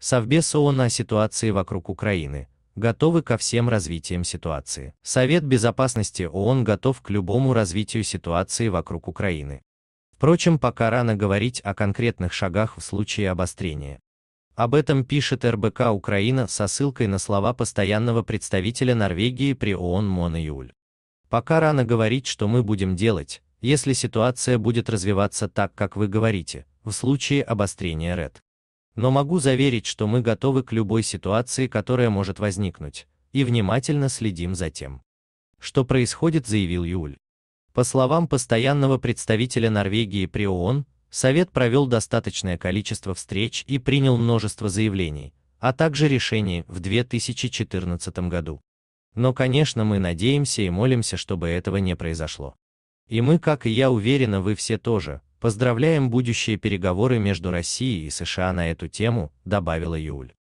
Совбез ООН о ситуации вокруг Украины, готовы ко всем развитиям ситуации. Совет Безопасности ООН готов к любому развитию ситуации вокруг Украины. Впрочем, пока рано говорить о конкретных шагах в случае обострения. Об этом пишет РБК Украина со ссылкой на слова постоянного представителя Норвегии при ООН Мона Юль. Пока рано говорить, что мы будем делать, если ситуация будет развиваться так, как вы говорите, в случае обострения РЭД но могу заверить, что мы готовы к любой ситуации, которая может возникнуть, и внимательно следим за тем, что происходит, заявил Юль. По словам постоянного представителя Норвегии при ООН, Совет провел достаточное количество встреч и принял множество заявлений, а также решений в 2014 году. Но, конечно, мы надеемся и молимся, чтобы этого не произошло. И мы, как и я уверена, вы все тоже, Поздравляем будущие переговоры между Россией и США на эту тему, добавила Юль.